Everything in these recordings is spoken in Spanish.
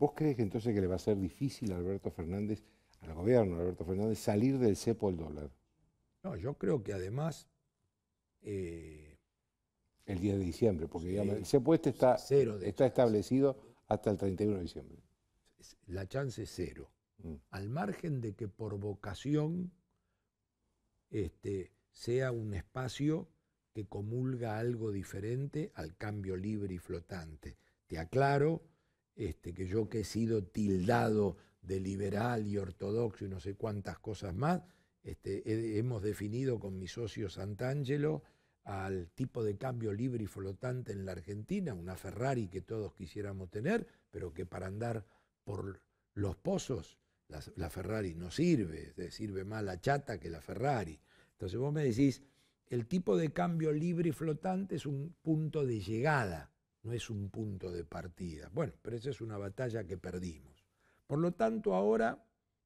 ¿Vos crees que entonces que le va a ser difícil a Alberto Fernández, al gobierno de Alberto Fernández, salir del cepo al dólar? No, yo creo que además... Eh, el 10 de diciembre, porque el cepo este está, establecido hasta el 31 de diciembre. La chance es cero. Mm. Al margen de que por vocación este, sea un espacio que comulga algo diferente al cambio libre y flotante. Te aclaro este, que yo que he sido tildado de liberal y ortodoxo y no sé cuántas cosas más, este, hemos definido con mi socio Santangelo al tipo de cambio libre y flotante en la Argentina, una Ferrari que todos quisiéramos tener, pero que para andar por los pozos la, la Ferrari no sirve, sirve más la chata que la Ferrari. Entonces vos me decís, el tipo de cambio libre y flotante es un punto de llegada, no es un punto de partida. Bueno, pero esa es una batalla que perdimos. Por lo tanto, ahora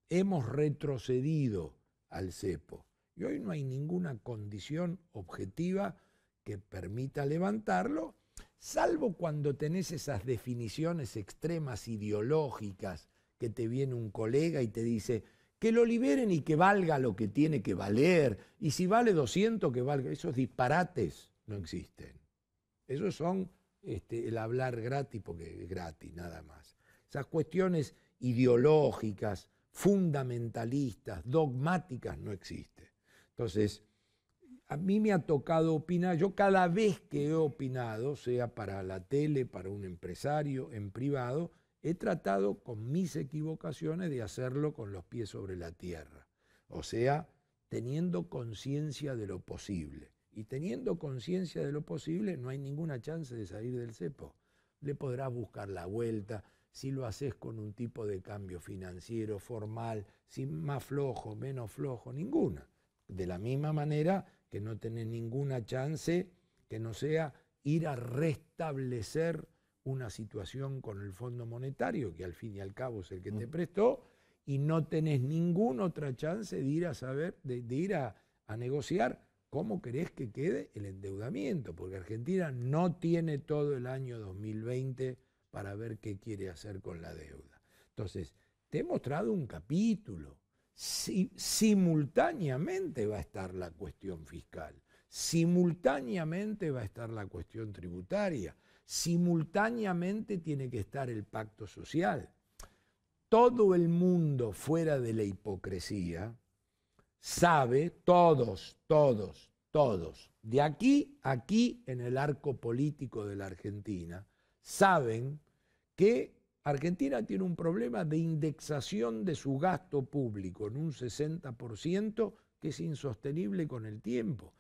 hemos retrocedido al cepo y hoy no hay ninguna condición objetiva que permita levantarlo, salvo cuando tenés esas definiciones extremas ideológicas que te viene un colega y te dice que lo liberen y que valga lo que tiene que valer, y si vale 200 que valga, esos disparates no existen. Esos son este, el hablar gratis, porque es gratis nada más. Esas cuestiones ideológicas, fundamentalistas, dogmáticas, no existen. Entonces, a mí me ha tocado opinar, yo cada vez que he opinado, sea para la tele, para un empresario, en privado, he tratado con mis equivocaciones de hacerlo con los pies sobre la tierra, o sea, teniendo conciencia de lo posible. Y teniendo conciencia de lo posible, no hay ninguna chance de salir del cepo. Le podrás buscar la vuelta, si lo haces con un tipo de cambio financiero, formal, sin más flojo, menos flojo, ninguna. De la misma manera que no tenés ninguna chance que no sea ir a restablecer una situación con el Fondo Monetario, que al fin y al cabo es el que te mm. prestó, y no tenés ninguna otra chance de ir a saber, de, ir a negociar ¿Cómo crees que quede el endeudamiento? Porque Argentina no tiene todo el año 2020 para ver qué quiere hacer con la deuda. Entonces, te he mostrado un capítulo. simultáneamente va a estar la cuestión fiscal, simultáneamente va a estar la cuestión tributaria, simultáneamente tiene que estar el pacto social. Todo el mundo fuera de la hipocresía, sabe, todos, todos, todos, de aquí, aquí en el arco político de la Argentina, saben que Argentina tiene un problema de indexación de su gasto público en un 60% que es insostenible con el tiempo.